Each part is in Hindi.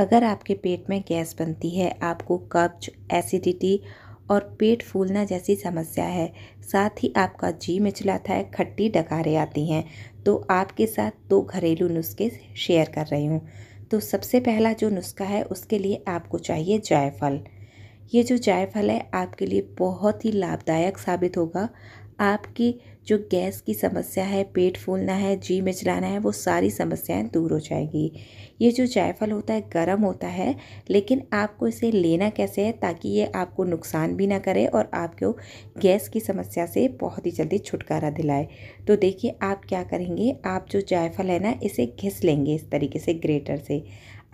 अगर आपके पेट में गैस बनती है आपको कब्ज एसिडिटी और पेट फूलना जैसी समस्या है साथ ही आपका जी मिचलाता है खट्टी डकारें आती हैं तो आपके साथ दो घरेलू नुस्खे शेयर कर रही हूँ तो सबसे पहला जो नुस्खा है उसके लिए आपको चाहिए जायफल ये जो जायफल है आपके लिए बहुत ही लाभदायक साबित होगा आपकी जो गैस की समस्या है पेट फूलना है जी मिचलाना है वो सारी समस्याएं दूर हो जाएगी ये जो जायफल होता है गर्म होता है लेकिन आपको इसे लेना कैसे है ताकि ये आपको नुकसान भी ना करे और आपको गैस की समस्या से बहुत ही जल्दी छुटकारा दिलाए तो देखिए आप क्या करेंगे आप जो जायफल है ना इसे घिस लेंगे इस तरीके से ग्रेटर से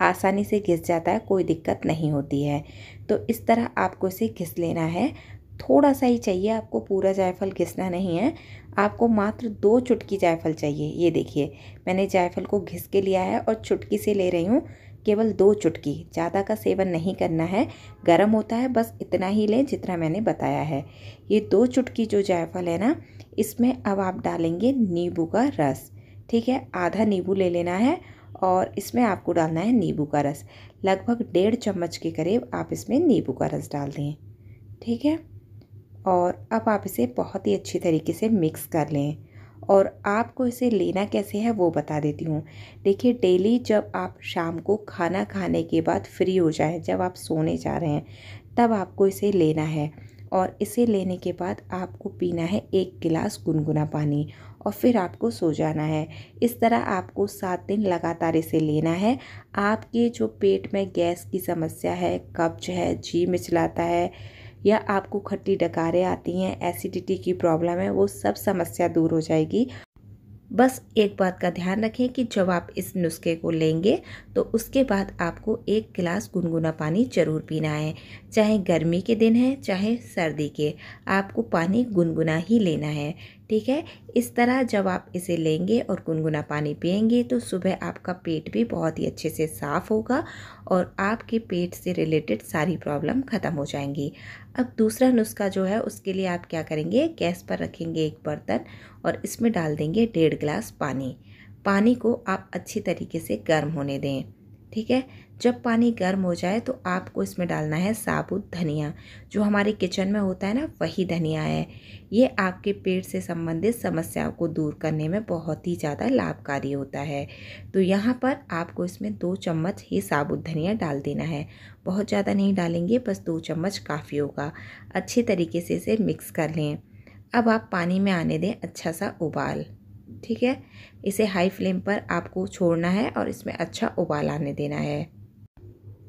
आसानी से घिस जाता है कोई दिक्कत नहीं होती है तो इस तरह आपको इसे घिस लेना है थोड़ा सा ही चाहिए आपको पूरा जायफल घिसना नहीं है आपको मात्र दो चुटकी जायफल चाहिए ये देखिए मैंने जायफल को घिस के लिया है और चुटकी से ले रही हूँ केवल दो चुटकी ज़्यादा का सेवन नहीं करना है गर्म होता है बस इतना ही लें जितना मैंने बताया है ये दो चुटकी जो जायफल है ना इसमें अब आप डालेंगे नींबू का रस ठीक है आधा नींबू ले लेना है और इसमें आपको डालना है नींबू का रस लगभग डेढ़ चम्मच के करीब आप इसमें नींबू का रस डाल दें ठीक है और अब आप इसे बहुत ही अच्छी तरीके से मिक्स कर लें और आपको इसे लेना कैसे है वो बता देती हूँ देखिए डेली जब आप शाम को खाना खाने के बाद फ्री हो जाए जब आप सोने जा रहे हैं तब आपको इसे लेना है और इसे लेने के बाद आपको पीना है एक गिलास गुनगुना पानी और फिर आपको सो जाना है इस तरह आपको सात दिन लगातार इसे लेना है आपके जो पेट में गैस की समस्या है कब्ज है जी मिचलाता है या आपको खट्टी डकारें आती हैं एसिडिटी की प्रॉब्लम है वो सब समस्या दूर हो जाएगी बस एक बात का ध्यान रखें कि जब आप इस नुस्खे को लेंगे तो उसके बाद आपको एक गिलास गुनगुना पानी ज़रूर पीना है चाहे गर्मी के दिन है चाहे सर्दी के आपको पानी गुनगुना ही लेना है ठीक है इस तरह जब आप इसे लेंगे और गुनगुना पानी पियेंगे तो सुबह आपका पेट भी बहुत ही अच्छे से साफ़ होगा और आपके पेट से रिलेटेड सारी प्रॉब्लम ख़त्म हो जाएंगी अब दूसरा नुस्खा जो है उसके लिए आप क्या करेंगे गैस पर रखेंगे एक बर्तन और इसमें डाल देंगे डेढ़ गिलास पानी पानी को आप अच्छी तरीके से गर्म होने दें ठीक है जब पानी गर्म हो जाए तो आपको इसमें डालना है साबुत धनिया जो हमारे किचन में होता है ना वही धनिया है ये आपके पेट से संबंधित समस्याओं को दूर करने में बहुत ही ज़्यादा लाभकारी होता है तो यहाँ पर आपको इसमें दो चम्मच ही साबुत धनिया डाल देना है बहुत ज़्यादा नहीं डालेंगे बस दो चम्मच काफ़ी होगा अच्छे तरीके से इसे मिक्स कर लें अब आप पानी में आने दें अच्छा सा उबाल ठीक है इसे हाई फ्लेम पर आपको छोड़ना है और इसमें अच्छा उबाल आने देना है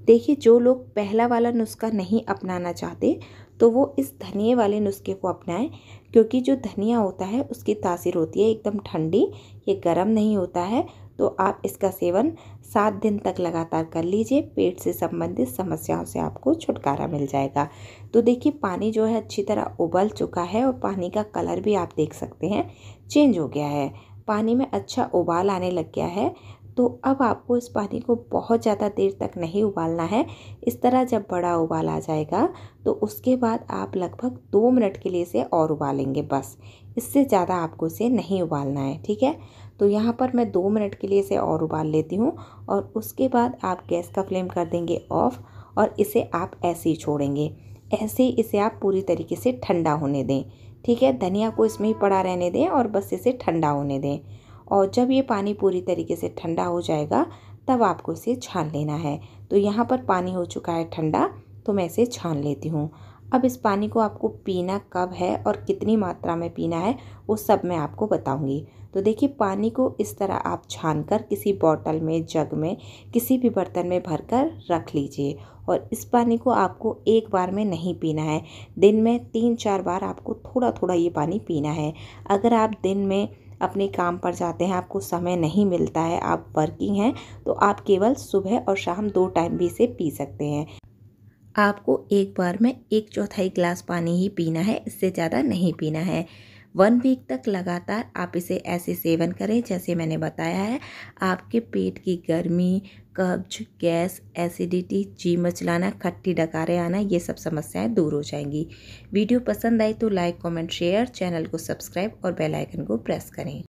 देखिए जो लोग पहला वाला नुस्खा नहीं अपनाना चाहते तो वो इस धनिए वाले नुस्खे को अपनाएं क्योंकि जो धनिया होता है उसकी तासीर होती है एकदम ठंडी ये गर्म नहीं होता है तो आप इसका सेवन सात दिन तक लगातार कर लीजिए पेट से संबंधित समस्याओं से आपको छुटकारा मिल जाएगा तो देखिए पानी जो है अच्छी तरह उबल चुका है और पानी का कलर भी आप देख सकते हैं चेंज हो गया है पानी में अच्छा उबाल आने लग गया है तो अब आपको इस पानी को बहुत ज़्यादा देर तक नहीं उबालना है इस तरह जब बड़ा उबाल आ जाएगा तो उसके बाद आप लगभग दो मिनट के लिए इसे और उबालेंगे बस इससे ज़्यादा आपको इसे नहीं उबालना है ठीक है तो यहाँ पर मैं दो मिनट के लिए इसे और उबाल लेती हूँ और उसके बाद आप गैस का फ्लेम कर देंगे ऑफ़ और इसे आप ऐसे ही छोड़ेंगे ऐसे ही इसे आप पूरी तरीके से ठंडा होने दें ठीक है धनिया को इसमें ही पड़ा रहने दें और बस इसे ठंडा होने दें और जब ये पानी पूरी तरीके से ठंडा हो जाएगा तब आपको इसे छान लेना है तो यहाँ पर पानी हो चुका है ठंडा तो मैं इसे छान लेती हूँ अब इस पानी को आपको पीना कब है और कितनी मात्रा में पीना है वो सब मैं आपको बताऊंगी तो देखिए पानी को इस तरह आप छान कर किसी बॉटल में जग में किसी भी बर्तन में भर कर रख लीजिए और इस पानी को आपको एक बार में नहीं पीना है दिन में तीन चार बार आपको थोड़ा थोड़ा ये पानी पीना है अगर आप दिन में अपने काम पर जाते हैं आपको समय नहीं मिलता है आप वर्किंग हैं तो आप केवल सुबह और शाम दो टाइम भी इसे पी सकते हैं आपको एक बार में एक चौथाई ग्लास पानी ही पीना है इससे ज़्यादा नहीं पीना है वन वीक तक लगातार आप इसे ऐसे सेवन करें जैसे मैंने बताया है आपके पेट की गर्मी कब्ज गैस एसिडिटी जी मचलाना खट्टी डकारे आना ये सब समस्याएं दूर हो जाएंगी वीडियो पसंद आई तो लाइक कमेंट शेयर चैनल को सब्सक्राइब और बेल आइकन को प्रेस करें